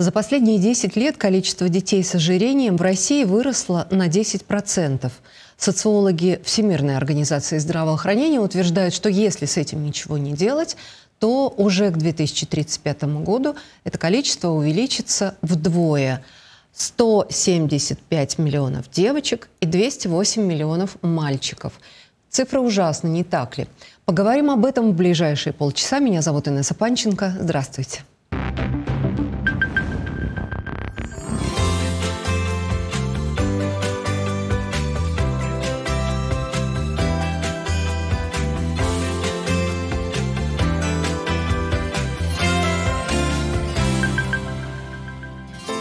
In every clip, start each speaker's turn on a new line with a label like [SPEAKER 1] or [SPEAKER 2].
[SPEAKER 1] За последние 10 лет количество детей с ожирением в России выросло на 10%. Социологи Всемирной организации здравоохранения утверждают, что если с этим ничего не делать, то уже к 2035 году это количество увеличится вдвое. 175 миллионов девочек и 208 миллионов мальчиков. Цифра ужасна, не так ли? Поговорим об этом в ближайшие полчаса. Меня зовут Инесса Панченко. Здравствуйте. Здравствуйте.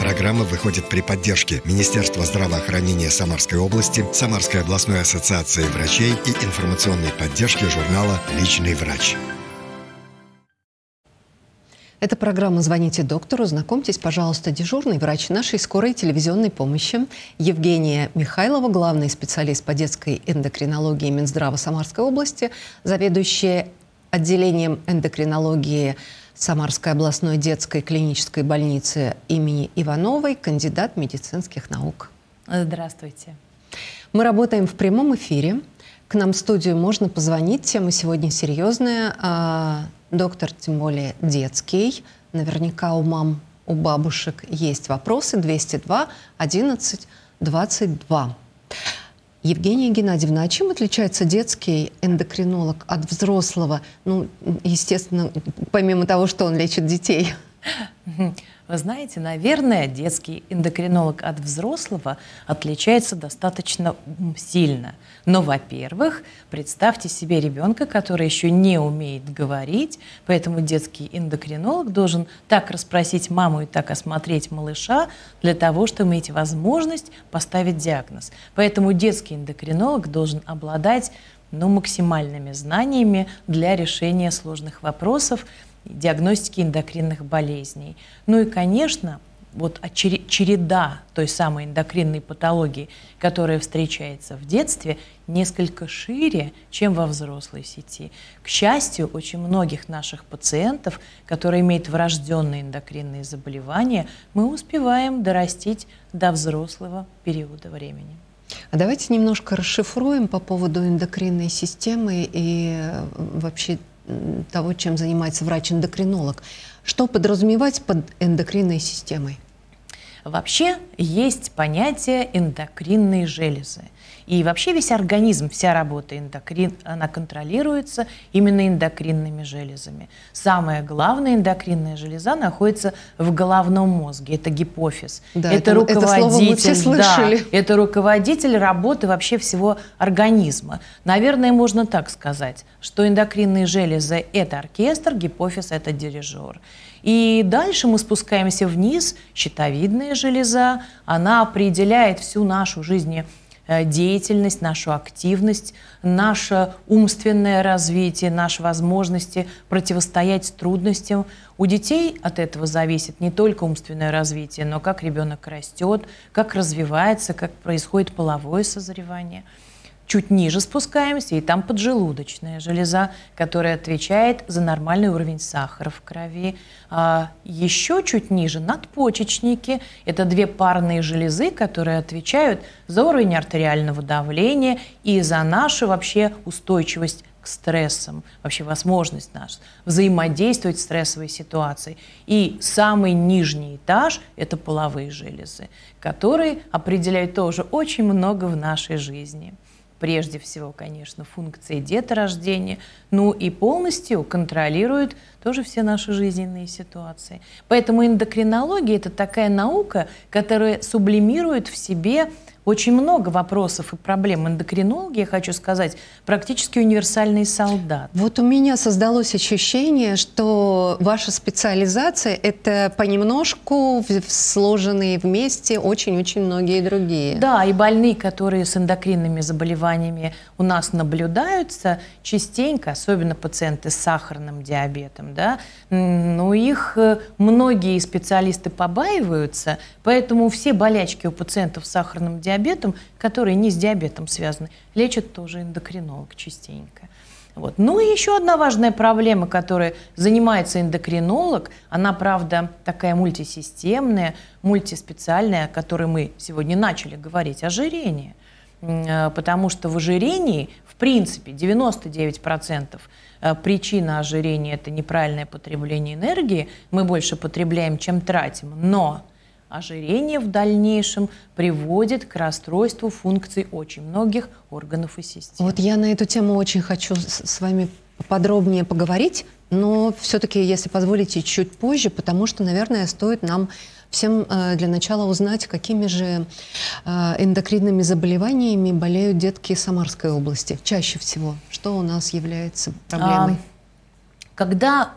[SPEAKER 2] Программа выходит при поддержке Министерства здравоохранения Самарской области, Самарской областной ассоциации врачей и информационной поддержки журнала «Личный врач».
[SPEAKER 1] Это программа «Звоните доктору». Знакомьтесь, пожалуйста, дежурный врач нашей скорой телевизионной помощи Евгения Михайлова, главный специалист по детской эндокринологии Минздрава Самарской области, заведующая отделением эндокринологии Самарской областной детской клинической больницы имени Ивановой, кандидат медицинских наук.
[SPEAKER 3] Здравствуйте.
[SPEAKER 1] Мы работаем в прямом эфире. К нам в студию можно позвонить. Тема сегодня серьезная. А, доктор, тем более детский. Наверняка у мам, у бабушек есть вопросы. 202 11 22. Евгения Геннадьевна, а чем отличается детский эндокринолог от взрослого? Ну, естественно, помимо того, что он лечит детей.
[SPEAKER 3] Вы знаете, наверное, детский эндокринолог от взрослого отличается достаточно сильно. Но, во-первых, представьте себе ребенка, который еще не умеет говорить, поэтому детский эндокринолог должен так расспросить маму и так осмотреть малыша для того, чтобы иметь возможность поставить диагноз. Поэтому детский эндокринолог должен обладать но ну, максимальными знаниями для решения сложных вопросов, диагностики эндокринных болезней. Ну и, конечно, вот череда той самой эндокринной патологии, которая встречается в детстве, несколько шире, чем во взрослой сети. К счастью, очень многих наших пациентов, которые имеют врожденные эндокринные заболевания, мы успеваем дорастить до взрослого периода времени.
[SPEAKER 1] А давайте немножко расшифруем по поводу эндокринной системы и э, вообще того, чем занимается врач-эндокринолог. Что подразумевать под эндокринной
[SPEAKER 3] системой? Вообще есть понятие эндокринной железы. И вообще весь организм, вся работа эндокрин, она контролируется именно эндокринными железами. Самая главная эндокринная железа находится в головном мозге. Это гипофиз. Да, это, это руководитель. Это, слово Да, это руководитель работы вообще всего организма. Наверное, можно так сказать, что эндокринные железы – это оркестр, гипофиз – это дирижер. И дальше мы спускаемся вниз, щитовидная железа, она определяет всю нашу жизнь Э, деятельность, нашу активность, наше умственное развитие, наши возможности противостоять трудностям. У детей от этого зависит не только умственное развитие, но как ребенок растет, как развивается, как происходит половое созревание – Чуть ниже спускаемся, и там поджелудочная железа, которая отвечает за нормальный уровень сахара в крови. А еще чуть ниже надпочечники. Это две парные железы, которые отвечают за уровень артериального давления и за нашу вообще устойчивость к стрессам, вообще возможность наша взаимодействовать с стрессовой ситуацией. И самый нижний этаж – это половые железы, которые определяют тоже очень много в нашей жизни прежде всего, конечно, функции деторождения, ну и полностью контролирует тоже все наши жизненные ситуации. Поэтому эндокринология – это такая наука, которая сублимирует в себе очень много вопросов и проблем. эндокринологии, я хочу сказать, практически универсальный солдат. Вот у меня
[SPEAKER 1] создалось ощущение, что ваша специализация – это понемножку
[SPEAKER 3] сложенные вместе очень-очень многие другие. Да, и больные, которые с эндокринными заболеваниями у нас наблюдаются, частенько, особенно пациенты с сахарным диабетом, да, но ну, их э, многие специалисты побаиваются, поэтому все болячки у пациентов с сахарным диабетом диабетом, которые не с диабетом связаны, лечат тоже эндокринолог частенько. Вот. Ну и еще одна важная проблема, которой занимается эндокринолог, она, правда, такая мультисистемная, мультиспециальная, о которой мы сегодня начали говорить, ожирение. Э, потому что в ожирении, в принципе, 99% э, причина ожирения – это неправильное потребление энергии. Мы больше потребляем, чем тратим. Но Ожирение в дальнейшем приводит к расстройству функций очень многих органов и систем.
[SPEAKER 1] Вот я на эту тему очень хочу с вами подробнее поговорить, но все-таки, если позволите, чуть позже, потому что, наверное, стоит нам всем э, для начала узнать, какими же э, эндокринными заболеваниями болеют детки Самарской области чаще всего. Что у нас является а, проблемой? А,
[SPEAKER 3] когда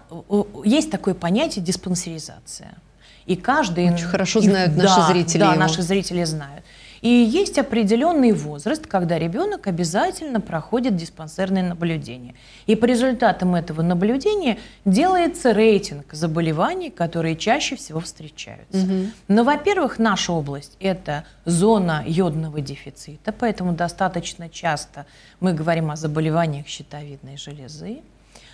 [SPEAKER 3] есть такое понятие диспансеризация – и каждый... Очень хорошо знают и, наши да, зрители Да, его. наши зрители знают. И есть определенный возраст, когда ребенок обязательно проходит диспансерное наблюдение. И по результатам этого наблюдения делается рейтинг заболеваний, которые чаще всего встречаются. Угу. Но, во-первых, наша область – это зона йодного дефицита, поэтому достаточно часто мы говорим о заболеваниях щитовидной железы.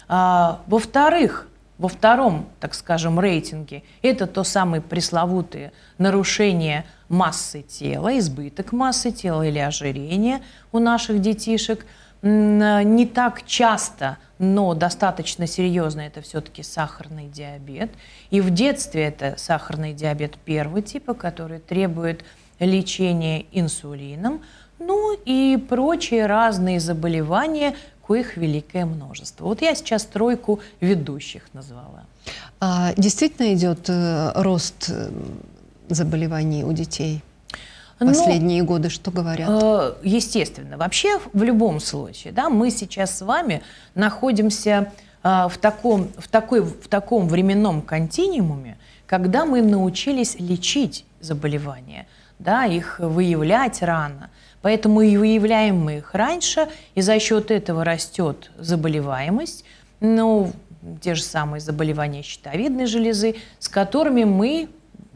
[SPEAKER 3] А, во-вторых, во втором, так скажем, рейтинге. Это то самое пресловутое нарушение массы тела, избыток массы тела или ожирение у наших детишек. Э, не так часто, но достаточно серьезно это все-таки сахарный диабет. И в детстве это сахарный диабет первого типа, который требует лечения инсулином. Ну и прочие разные заболевания, коих великое множество. Вот я сейчас тройку ведущих назвала.
[SPEAKER 1] А действительно идет э, рост э,
[SPEAKER 3] заболеваний у детей? Ну, последние ну, годы, что говорят? Э, естественно. Вообще, в любом случае, да, мы сейчас с вами находимся в таком, в, такой, в таком временном континууме, когда мы научились лечить заболевания, да, их выявлять рано – Поэтому и выявляем мы их раньше, и за счет этого растет заболеваемость. Ну, те же самые заболевания щитовидной железы, с которыми мы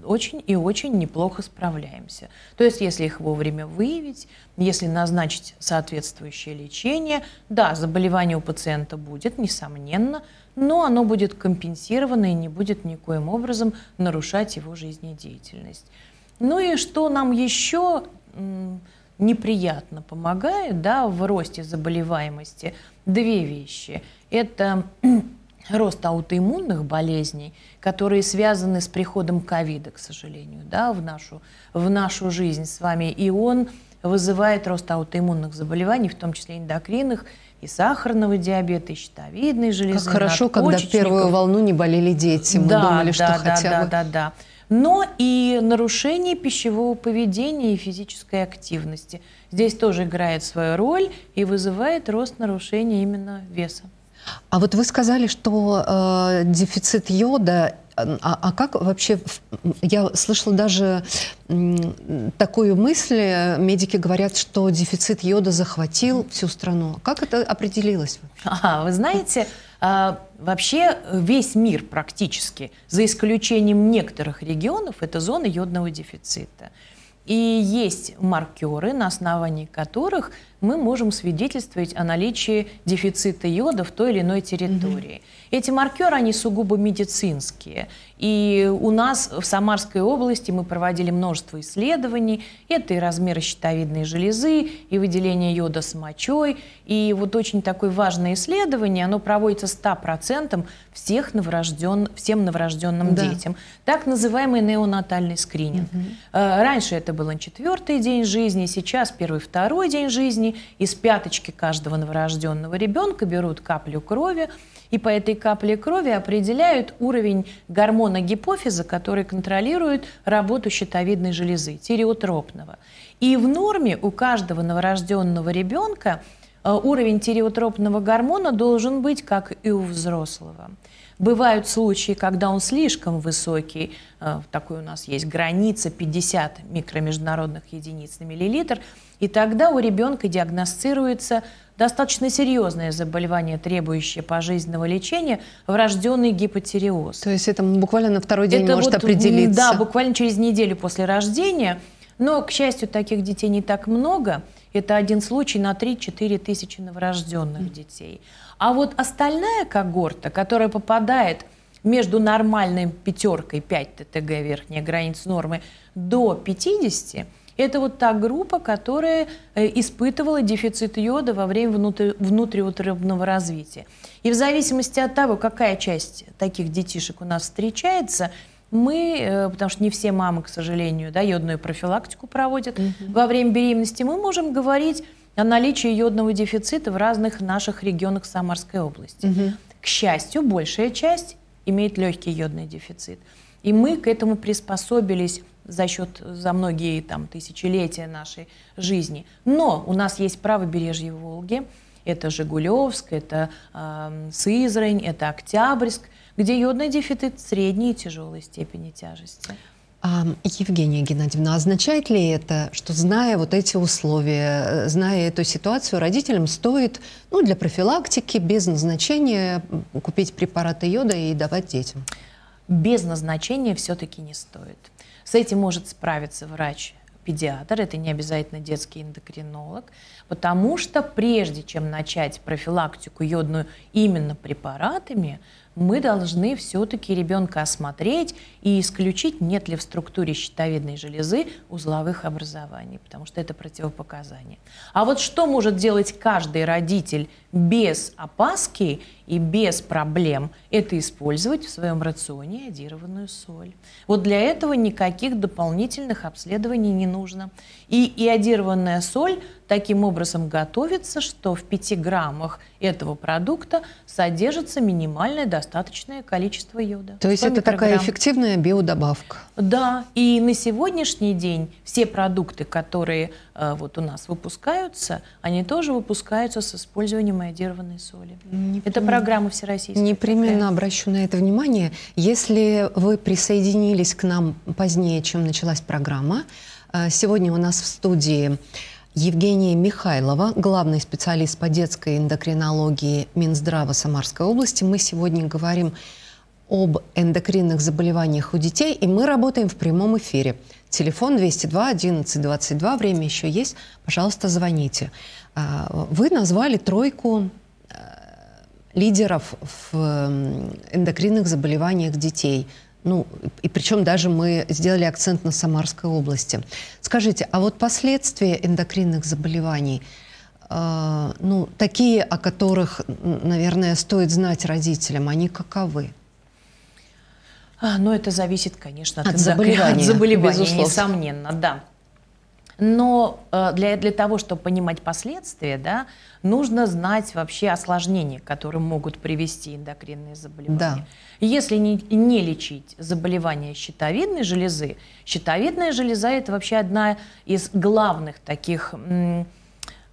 [SPEAKER 3] очень и очень неплохо справляемся. То есть, если их вовремя выявить, если назначить соответствующее лечение, да, заболевание у пациента будет, несомненно, но оно будет компенсировано и не будет никоим образом нарушать его жизнедеятельность. Ну и что нам еще неприятно помогает да, в росте заболеваемости две вещи. Это рост аутоиммунных болезней, которые связаны с приходом ковида, к сожалению, да, в, нашу, в нашу жизнь с вами. И он вызывает рост аутоиммунных заболеваний, в том числе эндокринных, и сахарного диабета, и щитовидной железы. Как хорошо, когда в первую волну
[SPEAKER 1] не болели дети. Мы да, думали, да, что да, хотя да, бы... Да,
[SPEAKER 3] да, да но и нарушение пищевого поведения и физической активности. Здесь тоже играет свою роль и вызывает рост нарушения именно веса.
[SPEAKER 1] А вот вы сказали, что э, дефицит йода а, а как вообще, я слышала даже такую мысль, э, медики говорят, что дефицит йода захватил всю страну. Как это определилось?
[SPEAKER 3] А, вы знаете, а, вообще весь мир практически, за исключением некоторых регионов, это зона йодного дефицита. И есть маркеры, на основании которых мы можем свидетельствовать о наличии дефицита йода в той или иной территории. Угу. Эти маркеры, они сугубо медицинские. И у нас в Самарской области мы проводили множество исследований. Это и размеры щитовидной железы, и выделение йода с мочой. И вот очень такое важное исследование, оно проводится 100% всех новорожден, всем новорожденным да. детям. Так называемый неонатальный скрининг. Угу. Раньше это был на четвертый день жизни, сейчас первый, второй день жизни из пяточки каждого новорожденного ребенка берут каплю крови, и по этой капле крови определяют уровень гормона гипофиза, который контролирует работу щитовидной железы, тиреотропного. И в норме у каждого новорожденного ребенка э, уровень тиреотропного гормона должен быть, как и у взрослого. Бывают случаи, когда он слишком высокий, э, такой у нас есть граница 50 микромеждународных единиц на миллилитр, и тогда у ребенка диагностируется достаточно серьезное заболевание, требующее пожизненного лечения, врожденный гипотиреоз. То есть это буквально на второй день это может вот, определиться? Да, буквально через неделю после рождения. Но, к счастью, таких детей не так много. Это один случай на 3-4 тысячи новорожденных детей. А вот остальная когорта, которая попадает между нормальной пятеркой 5 ТТГ, верхняя граница нормы, до 50, это вот та группа, которая э, испытывала дефицит йода во время внутриутробного развития. И в зависимости от того, какая часть таких детишек у нас встречается, мы, э, потому что не все мамы, к сожалению, да, йодную профилактику проводят mm-hmm. во время беременности, мы можем говорить о наличии йодного дефицита в разных наших регионах Самарской области. Угу. К счастью, большая часть имеет легкий йодный дефицит. И мы к этому приспособились за счет, за многие там, тысячелетия нашей жизни. Но у нас есть правобережье Волги, это Жигулевск, это э, Сызрань, это Октябрьск, где йодный дефицит средней и тяжелой степени тяжести.
[SPEAKER 1] А, Евгения Геннадьевна, означает ли это, что зная вот эти условия, э, зная эту ситуацию, родителям стоит ну, для профилактики без назначения
[SPEAKER 3] купить препараты йода и давать детям? Без назначения все-таки не стоит. С этим может справиться врач педиатр, это не обязательно детский эндокринолог, потому что прежде чем начать профилактику йодную именно препаратами, мы должны все-таки ребенка осмотреть и исключить, нет ли в структуре щитовидной железы узловых образований, потому что это противопоказание. А вот что может делать каждый родитель без опаски и без проблем, это использовать в своем рационе йодированную соль. Вот для этого никаких дополнительных обследований не нужно. И иодированная соль таким образом готовится, что в 5 граммах этого продукта содержится минимальное достаточное количество йода. То есть это такая эффективная биодобавка? Да, и на сегодняшний день все продукты, которые Э, вот у нас выпускаются, они тоже выпускаются с использованием иодированной соли.
[SPEAKER 1] это программа всероссийская. Непременно такая. обращу на это внимание. Если вы присоединились к нам позднее, чем началась программа, э, сегодня у нас в студии Евгения Михайлова, главный специалист по детской эндокринологии Минздрава Самарской области. Мы сегодня говорим об эндокринных заболеваниях у детей, и мы работаем в прямом эфире. Телефон 202 11 22, время еще есть, пожалуйста, звоните. А, вы назвали тройку э, лидеров в эндокринных заболеваниях детей. Ну, и причем даже мы сделали акцент на Самарской области. Скажите, а вот последствия эндокринных заболеваний, э, ну, такие, о которых, наверное, стоит знать родителям, они каковы?
[SPEAKER 3] А, Но ну, это зависит, конечно, от, от заболевания. От заболевания, безусловно. несомненно, да. Но э, для, для того, чтобы понимать последствия, да, нужно знать вообще осложнения, которые могут привести эндокринные заболевания. Да. Если не, не лечить заболевания щитовидной железы, щитовидная железа – это вообще одна из главных таких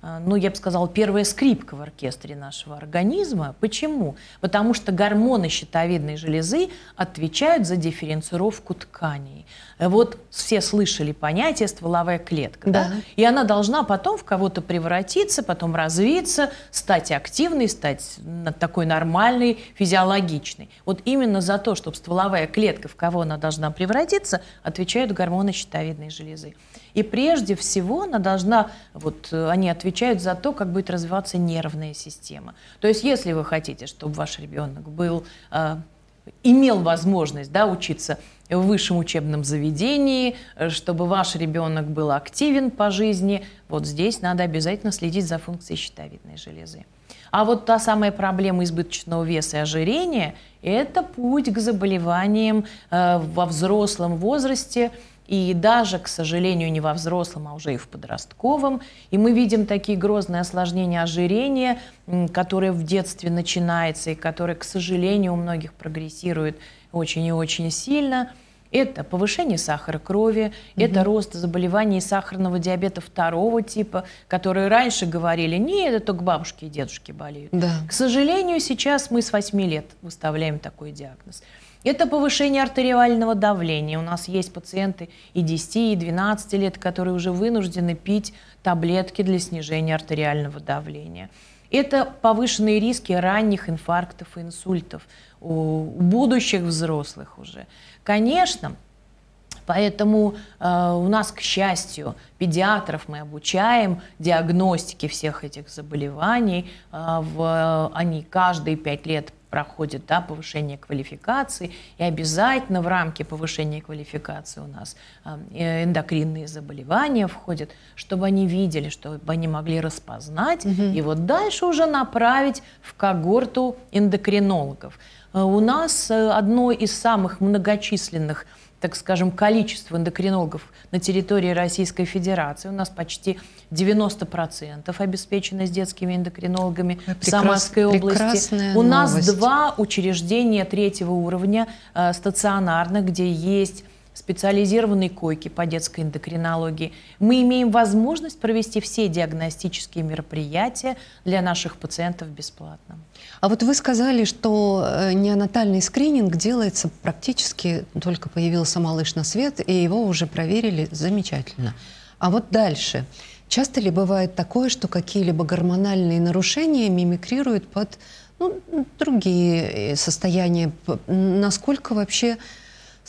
[SPEAKER 3] Э, ну, я бы сказала, первая скрипка в оркестре нашего организма. Почему? Потому что гормоны щитовидной железы отвечают за дифференцировку тканей. Э, вот все слышали понятие «стволовая клетка». Да. Да? И она должна потом в кого-то превратиться, потом развиться, стать активной, стать такой нормальной, физиологичной. Вот именно за то, чтобы стволовая клетка, в кого она должна превратиться, отвечают гормоны щитовидной железы. И прежде всего она должна, вот э, они отвечают за то, как будет развиваться нервная система. То есть если вы хотите, чтобы ваш ребенок был э, имел возможность да, учиться в высшем учебном заведении, э, чтобы ваш ребенок был активен по жизни, вот здесь надо обязательно следить за функцией щитовидной железы. А вот та самая проблема избыточного веса и ожирения – это путь к заболеваниям э, во взрослом возрасте – и даже, к сожалению, не во взрослом, а уже и в подростковом. И мы видим такие грозные осложнения ожирения, которые в детстве начинаются и которые, к сожалению, у многих прогрессируют очень и очень сильно. Это повышение сахара крови, угу. это рост заболеваний сахарного диабета второго типа, которые раньше говорили, не, это только бабушки и дедушки болеют. Да. К сожалению, сейчас мы с 8 лет выставляем такой диагноз. Это повышение артериального давления. У нас есть пациенты и 10, и 12 лет, которые уже вынуждены пить таблетки для снижения артериального давления. Это повышенные риски ранних инфарктов и инсультов у будущих взрослых уже. Конечно, Поэтому э, у нас, к счастью, педиатров мы обучаем диагностике всех этих заболеваний. Э, в, они каждые пять лет проходит да, повышение квалификации, и обязательно в рамке повышения квалификации у нас эм, эндокринные заболевания входят, чтобы они видели, чтобы они могли распознать, угу. и вот дальше уже направить в когорту эндокринологов. Э, у нас э, одно из самых многочисленных так скажем, количество эндокринологов на территории Российской Федерации. У нас почти 90% с детскими эндокринологами Прекрас, в Самарской области. У новость. нас два учреждения третьего уровня э, стационарных, где есть специализированной койки по детской эндокринологии. Мы имеем возможность провести все диагностические мероприятия для наших пациентов бесплатно.
[SPEAKER 1] А вот вы сказали, что э, неонатальный скрининг делается практически только появился малыш на свет, и его уже проверили замечательно. А вот дальше. Часто ли бывает такое, что какие-либо гормональные нарушения мимикрируют под ну, другие э, состояния? Насколько вообще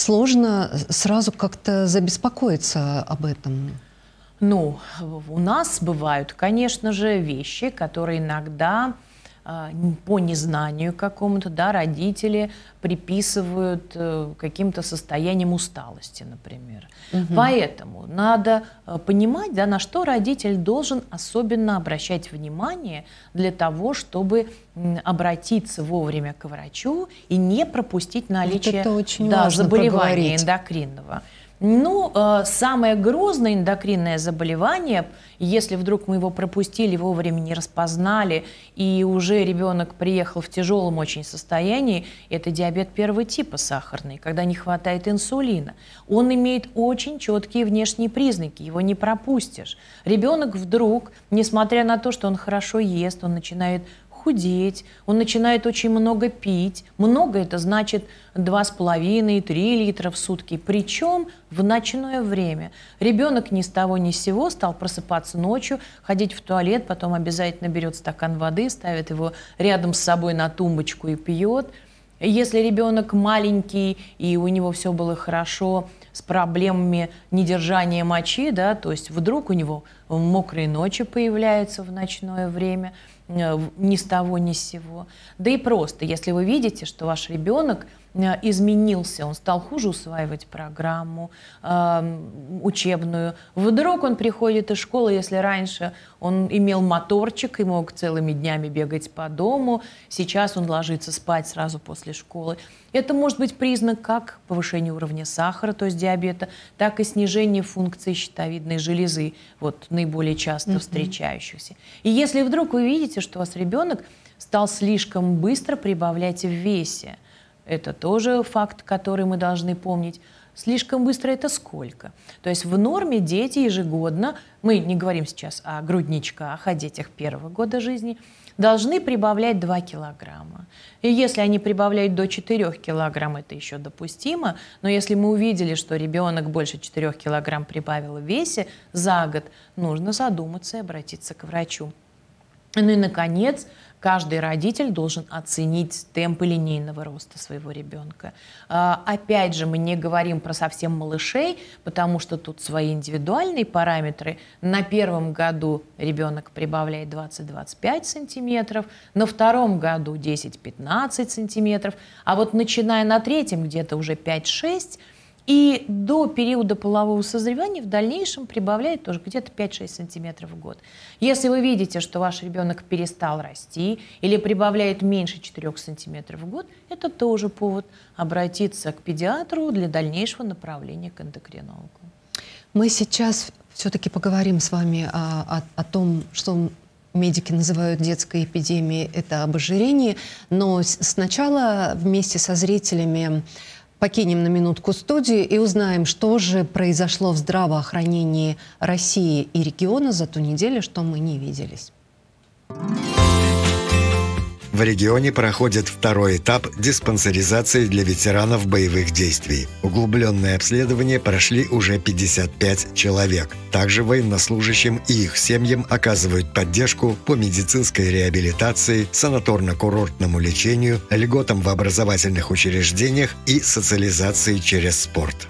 [SPEAKER 1] сложно сразу как-то забеспокоиться об этом. Ну,
[SPEAKER 3] у нас бывают, конечно же, вещи, которые иногда а, по незнанию какому-то, да, родители приписывают э, каким-то состоянием усталости, например. Угу. Поэтому надо э, понимать, да, на что родитель должен особенно обращать внимание для того, чтобы обратиться вовремя к врачу и не пропустить наличие вот да, заболевания проговорить. эндокринного. Ну, э, самое грозное эндокринное заболевание, если вдруг мы его пропустили, вовремя не распознали, и уже ребенок приехал в тяжелом очень состоянии, это диабет первого типа сахарный, когда не хватает инсулина. Он имеет очень четкие внешние признаки, его не пропустишь. Ребенок вдруг, несмотря на то, что он хорошо ест, он начинает худеть, он начинает очень много пить. Много это значит 2,5-3 литра в сутки, причем в ночное время. Ребенок ни с того ни с сего стал просыпаться ночью, ходить в туалет, потом обязательно берет стакан воды, ставит его рядом с собой на тумбочку и пьет. Если ребенок маленький и у него все было хорошо с проблемами недержания мочи, да, то есть вдруг у него мокрые ночи появляются в ночное время – Э, ни с того, ни с сего. Да и просто, если вы видите, что ваш ребенок Э, изменился, он стал хуже усваивать программу э, учебную. Вдруг он приходит из школы, если раньше он имел моторчик и мог целыми днями бегать по дому, сейчас он ложится спать сразу после школы. Это может быть признак как повышения уровня сахара, то есть диабета, так и снижения функции щитовидной железы, вот наиболее часто mm-hmm. встречающихся. И если вдруг вы видите, что у вас ребенок стал слишком быстро прибавлять в весе, это тоже факт, который мы должны помнить. Слишком быстро это сколько? То есть в норме дети ежегодно, мы не говорим сейчас о грудничках, о детях первого года жизни, должны прибавлять 2 килограмма. И если они прибавляют до 4 килограмм, это еще допустимо, но если мы увидели, что ребенок больше 4 килограмм прибавил в весе за год, нужно задуматься и обратиться к врачу. Ну и, наконец, Каждый родитель должен оценить темпы линейного роста своего ребенка. А, опять же, мы не говорим про совсем малышей, потому что тут свои индивидуальные параметры. На первом году ребенок прибавляет 20-25 сантиметров, на втором году 10-15 сантиметров, а вот начиная на третьем где-то уже 5-6 сантиметров, и до периода полового созревания в дальнейшем прибавляет тоже где-то 5-6 сантиметров в год. Если вы видите, что ваш ребенок перестал расти или прибавляет меньше 4 сантиметров в год, это тоже повод обратиться к педиатру для дальнейшего направления к эндокринологу.
[SPEAKER 1] Мы сейчас все-таки поговорим с вами о, а, о, о том, что медики называют детской эпидемией, это обожирение. Но сначала вместе со зрителями Покинем на минутку студию и узнаем, что же произошло в здравоохранении России и региона за ту неделю, что мы не виделись.
[SPEAKER 2] В регионе проходит второй этап диспансеризации для ветеранов боевых действий. Углубленное обследование прошли уже 55 человек. Также военнослужащим и их семьям оказывают поддержку по медицинской реабилитации, санаторно-курортному лечению, льготам в образовательных учреждениях и социализации через спорт.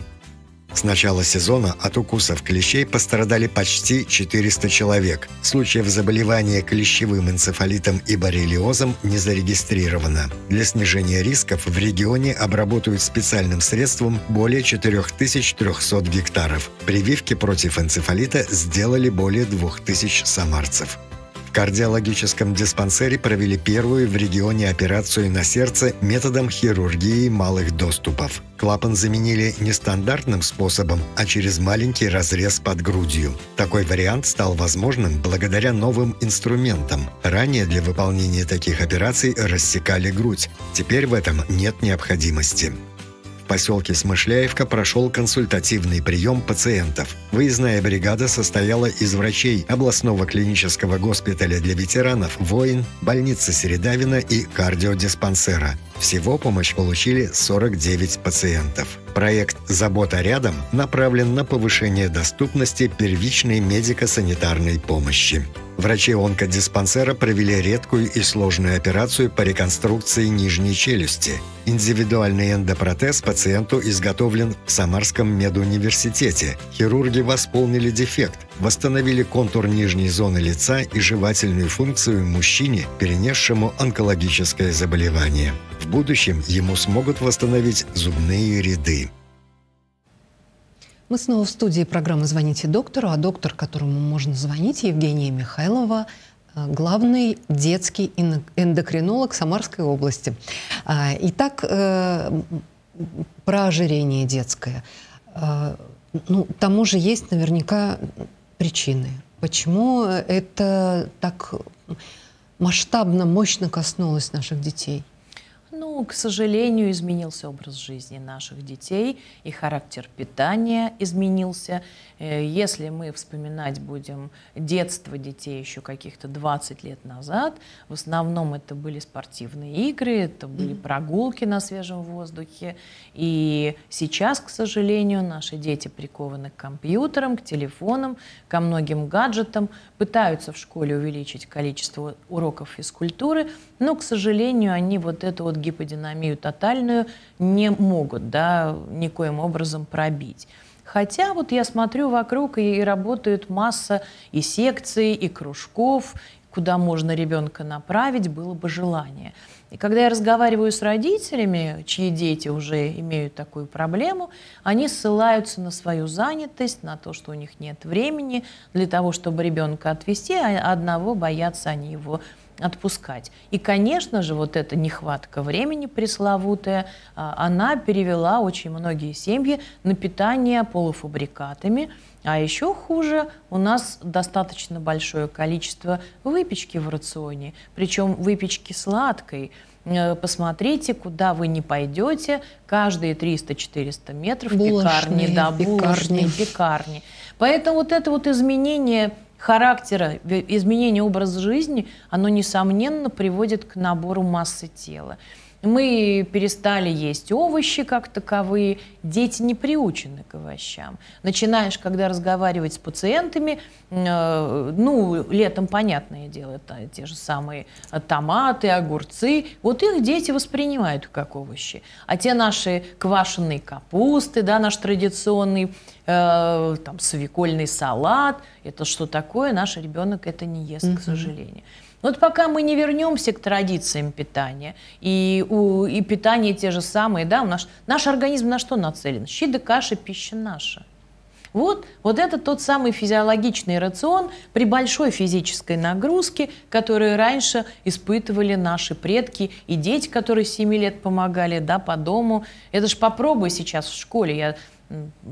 [SPEAKER 2] С начала сезона от укусов клещей пострадали почти 400 человек. Случаев заболевания клещевым энцефалитом и боррелиозом не зарегистрировано. Для снижения рисков в регионе обработают специальным средством более 4300 гектаров. Прививки против энцефалита сделали более 2000 самарцев кардиологическом диспансере провели первую в регионе операцию на сердце методом хирургии малых доступов. Клапан заменили не стандартным способом, а через маленький разрез под грудью. Такой вариант стал возможным благодаря новым инструментам. Ранее для выполнения таких операций рассекали грудь. Теперь в этом нет необходимости поселке Смышляевка прошел консультативный прием пациентов. Выездная бригада состояла из врачей областного клинического госпиталя для ветеранов «Воин», больницы Середавина и кардиодиспансера. Всего помощь получили 49 пациентов. Проект «Забота рядом» направлен на повышение доступности первичной медико-санитарной помощи. Врачи онкодиспансера провели редкую и сложную операцию по реконструкции нижней челюсти. Индивидуальный эндопротез пациенту изготовлен в Самарском медуниверситете. Хирурги восполнили дефект, восстановили контур нижней зоны лица и жевательную функцию мужчине, перенесшему онкологическое заболевание. В будущем ему смогут восстановить зубные ряды.
[SPEAKER 1] Мы снова в студии программы «Звоните доктору», а доктор, которому можно звонить, Евгения Михайлова, э, главный детский эндокринолог Самарской области. А, итак, э, про ожирение детское. А, ну, тому же есть наверняка причины. Почему это так масштабно, мощно коснулось наших детей?
[SPEAKER 3] Ну, к сожалению, изменился образ жизни наших детей, и характер питания изменился. Э, если мы вспоминать будем детство детей еще каких-то 20 лет назад, в основном это были спортивные игры, это были прогулки на свежем воздухе. И сейчас, к сожалению, наши дети прикованы к компьютерам, к телефонам, ко многим гаджетам, пытаются в школе увеличить количество уроков физкультуры, но, к сожалению, они вот это вот гиподинамию тотальную не могут да, никоим образом пробить. Хотя вот я смотрю вокруг, и, работают масса и секций, и кружков, куда можно ребенка направить, было бы желание. И когда я разговариваю с родителями, чьи дети уже имеют такую проблему, они ссылаются на свою занятость, на то, что у них нет времени для того, чтобы ребенка отвезти а одного боятся они его отпускать. И, конечно же, вот эта нехватка времени пресловутая, а, она перевела очень многие семьи на питание полуфабрикатами – а еще хуже, у нас достаточно большое количество выпечки в рационе, причем выпечки сладкой. Э, посмотрите, куда вы не пойдете, каждые 300-400 метров булочные, пекарни, да, булочные, пекарни. пекарни. Поэтому вот это вот изменение характера, изменение образа жизни, оно, несомненно, приводит к набору массы тела. Мы перестали есть овощи как таковые. Дети не приучены к овощам. Начинаешь, когда разговаривать с пациентами, э, ну, летом, понятное дело, это те же самые э, томаты, огурцы. Вот их дети воспринимают как овощи. А те наши квашеные капусты, да, наш традиционный э, там, свекольный салат, это что такое, наш ребенок это не ест, mm-hmm. к сожалению. Но ну, вот пока мы не вернемся к традициям питания, и, у, и питание те же самые, да, у нас, наш организм на что нацелен? Щи да каши, пища наша. Вот, вот это тот самый физиологичный рацион при большой физической нагрузке, которую раньше испытывали наши предки и дети, которые 7 лет помогали да, по дому. Это ж попробуй сейчас в школе. Я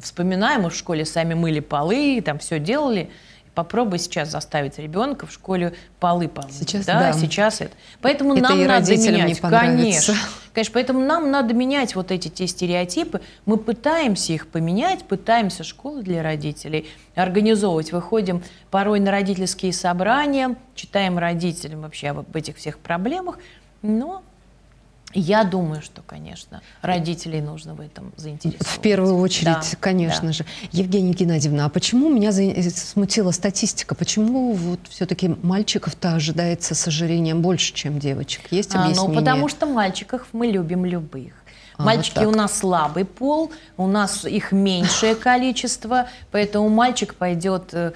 [SPEAKER 3] вспоминаю, мы в школе сами мыли полы, там все делали – Попробуй сейчас заставить ребенка в школе полы помыть. Сейчас, да. да. Сейчас это. Поэтому это нам и надо менять. Не конечно. Конечно, поэтому нам надо менять вот эти те стереотипы. Мы пытаемся их поменять, пытаемся школы для родителей организовывать. Выходим порой на родительские собрания, читаем родителям вообще об этих всех проблемах, но я думаю, что, конечно, родителей нужно в этом заинтересовать. В первую очередь, да, конечно да. же.
[SPEAKER 1] Евгения Геннадьевна, а почему меня э, смутила статистика? Почему вот все-таки мальчиков-то ожидается с ожирением больше, чем девочек? Есть объяснение? А, ну, потому
[SPEAKER 3] что мальчиков мы любим любых. А, Мальчики вот у нас слабый пол, у нас их меньшее количество, поэтому мальчик пойдет э,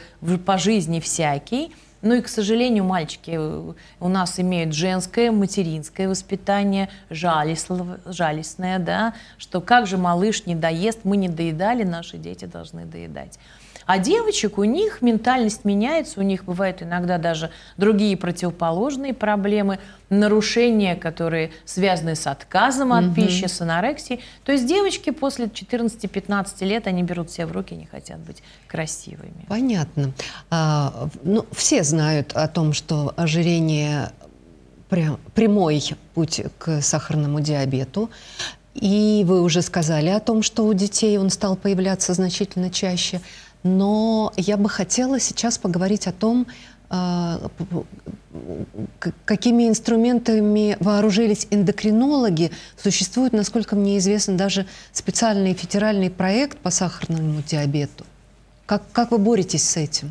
[SPEAKER 3] по жизни всякий. Ну и, к сожалению, мальчики э, у нас имеют женское, материнское воспитание, жалестное, жалестное да, что как же малыш не доест, мы не доедали, наши дети должны доедать. А девочек, у них ментальность меняется, у них бывают иногда даже другие противоположные проблемы, нарушения, которые связаны с отказом от угу. пищи, с анорексией. То есть девочки после 14-15 лет, они берут все в руки, не хотят быть красивыми.
[SPEAKER 1] Понятно. А, ну, все знают о том, что ожирение прям прямой путь к сахарному диабету. И вы уже сказали о том, что у детей он стал появляться значительно чаще но я бы хотела сейчас поговорить о том, а, какими инструментами вооружились эндокринологи. Существует, насколько мне известно, даже специальный федеральный проект по сахарному диабету. Как, как вы боретесь с этим?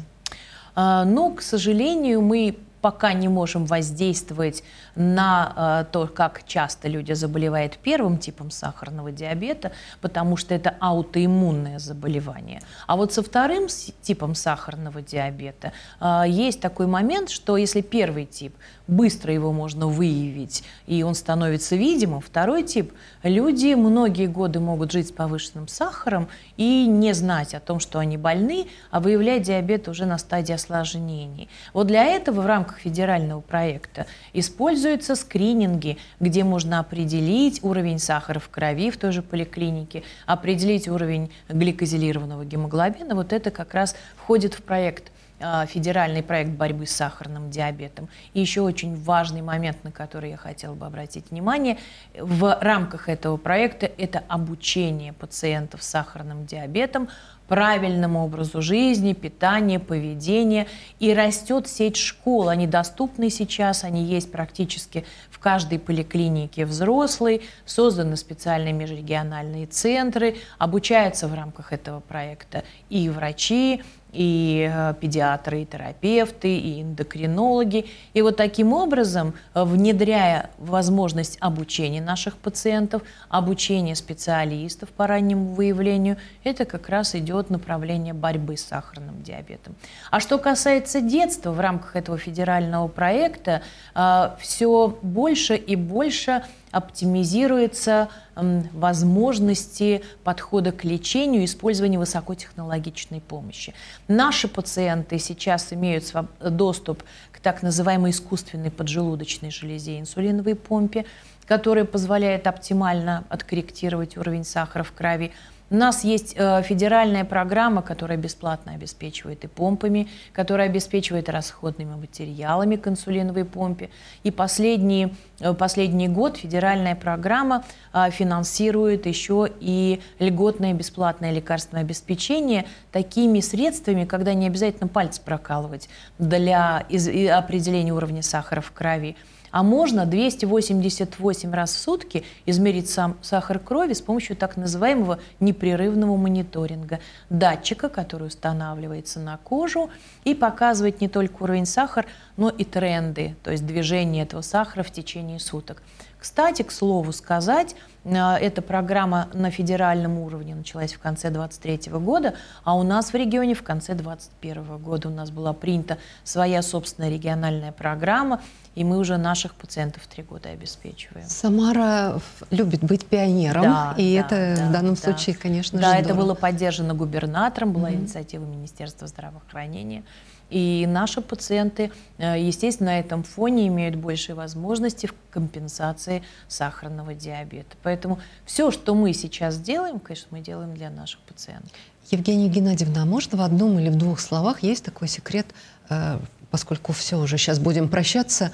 [SPEAKER 3] А, но, ну, к сожалению, мы пока не можем воздействовать на э, то, как часто люди заболевают первым типом сахарного диабета, потому что это аутоиммунное заболевание. А вот со вторым типом сахарного диабета э, есть такой момент, что если первый тип, быстро его можно выявить, и он становится видимым, второй тип, люди многие годы могут жить с повышенным сахаром и не знать о том, что они больны, а выявлять диабет уже на стадии осложнений. Вот для этого в рамках рамках федерального проекта используются скрининги, где можно определить уровень сахара в крови в той же поликлинике, определить уровень гликозилированного гемоглобина. Вот это как раз входит в проект э, федеральный проект борьбы с сахарным диабетом. И еще очень важный момент, на который я хотела бы обратить внимание, в рамках этого проекта это обучение пациентов с сахарным диабетом правильному образу жизни, питания, поведения. И растет сеть школ. Они доступны сейчас, они есть практически в каждой поликлинике взрослой. Созданы специальные межрегиональные центры. Обучаются в рамках этого проекта и врачи, и э, педиатры, и терапевты, и эндокринологи. И вот таким образом, э, внедряя возможность обучения наших пациентов, обучения специалистов по раннему выявлению, это как раз идет направление борьбы с сахарным диабетом. А что касается детства, в рамках этого федерального проекта э, все больше и больше оптимизируются возможности подхода к лечению и использования высокотехнологичной помощи. Наши пациенты сейчас имеют доступ к так называемой искусственной поджелудочной железе инсулиновой помпе, которая позволяет оптимально откорректировать уровень сахара в крови, у нас есть э, федеральная программа, которая бесплатно обеспечивает и помпами, которая обеспечивает расходными материалами к инсулиновой помпе. И последний, э, последний год федеральная программа э, финансирует еще и льготное бесплатное лекарственное обеспечение такими средствами, когда не обязательно пальцы прокалывать для из, определения уровня сахара в крови. А можно 288 раз в сутки измерить сам сахар крови с помощью так называемого непрерывного мониторинга, датчика, который устанавливается на кожу и показывает не только уровень сахара, но и тренды, то есть движение этого сахара в течение суток. Кстати, к слову сказать, э, эта программа на федеральном уровне началась в конце 2023 года, а у нас в регионе в конце 2021 года у нас была принята своя собственная региональная программа, и мы уже наших пациентов три года обеспечиваем.
[SPEAKER 1] Самара любит
[SPEAKER 3] быть пионером, да, и да, это да, в данном да. случае, конечно да, же. Да, это было поддержано губернатором, была mm-hmm. инициатива Министерства здравоохранения. И наши пациенты, э, естественно, на этом фоне имеют большие возможности в компенсации сахарного диабета. Поэтому все, что мы сейчас делаем, конечно, мы делаем для наших пациентов.
[SPEAKER 1] Евгения Геннадьевна, а можно в одном или в двух словах есть такой секрет э, поскольку все уже сейчас будем прощаться,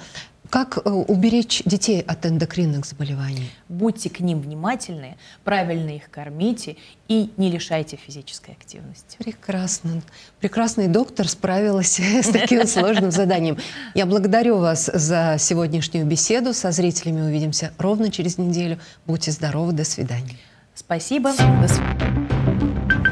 [SPEAKER 1] как э, уберечь детей от эндокринных заболеваний? Будьте к
[SPEAKER 3] ним внимательны, правильно их кормите и не лишайте физической активности.
[SPEAKER 1] Прекрасно. Прекрасный доктор справилась с таким сложным заданием. Я благодарю вас за сегодняшнюю беседу. Со зрителями увидимся ровно через неделю. Будьте здоровы. До свидания.
[SPEAKER 3] Спасибо. До свидания.